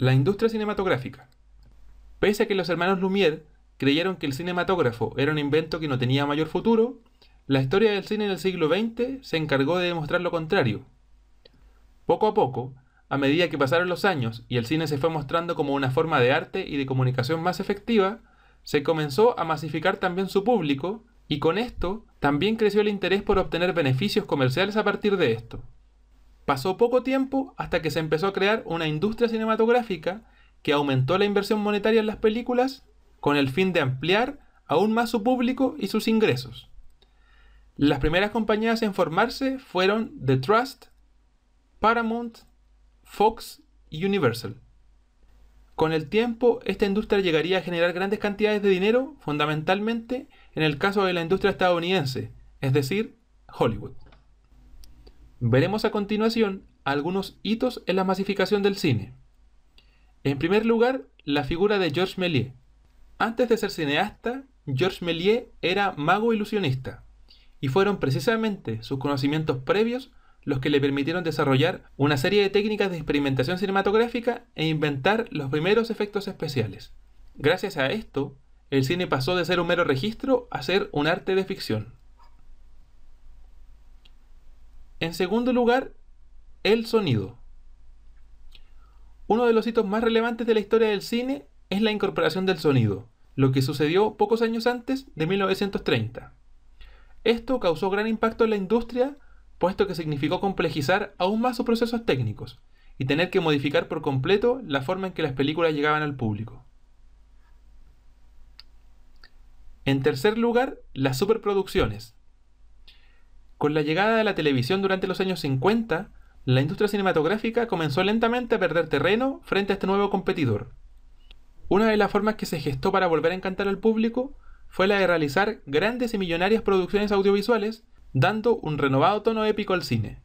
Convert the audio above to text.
La industria cinematográfica. Pese a que los hermanos Lumière creyeron que el cinematógrafo era un invento que no tenía mayor futuro, la historia del cine del siglo XX se encargó de demostrar lo contrario. Poco a poco, a medida que pasaron los años y el cine se fue mostrando como una forma de arte y de comunicación más efectiva, se comenzó a masificar también su público y con esto también creció el interés por obtener beneficios comerciales a partir de esto. Pasó poco tiempo hasta que se empezó a crear una industria cinematográfica que aumentó la inversión monetaria en las películas con el fin de ampliar aún más su público y sus ingresos. Las primeras compañías en formarse fueron The Trust, Paramount, Fox y Universal. Con el tiempo, esta industria llegaría a generar grandes cantidades de dinero, fundamentalmente en el caso de la industria estadounidense, es decir, Hollywood. Veremos a continuación algunos hitos en la masificación del cine. En primer lugar, la figura de Georges Méliès. Antes de ser cineasta, Georges Méliès era mago ilusionista, y fueron precisamente sus conocimientos previos los que le permitieron desarrollar una serie de técnicas de experimentación cinematográfica e inventar los primeros efectos especiales. Gracias a esto, el cine pasó de ser un mero registro a ser un arte de ficción. En segundo lugar, el sonido. Uno de los hitos más relevantes de la historia del cine es la incorporación del sonido, lo que sucedió pocos años antes de 1930. Esto causó gran impacto en la industria, puesto que significó complejizar aún más sus procesos técnicos y tener que modificar por completo la forma en que las películas llegaban al público. En tercer lugar, las superproducciones, con la llegada de la televisión durante los años 50, la industria cinematográfica comenzó lentamente a perder terreno frente a este nuevo competidor. Una de las formas que se gestó para volver a encantar al público fue la de realizar grandes y millonarias producciones audiovisuales, dando un renovado tono épico al cine.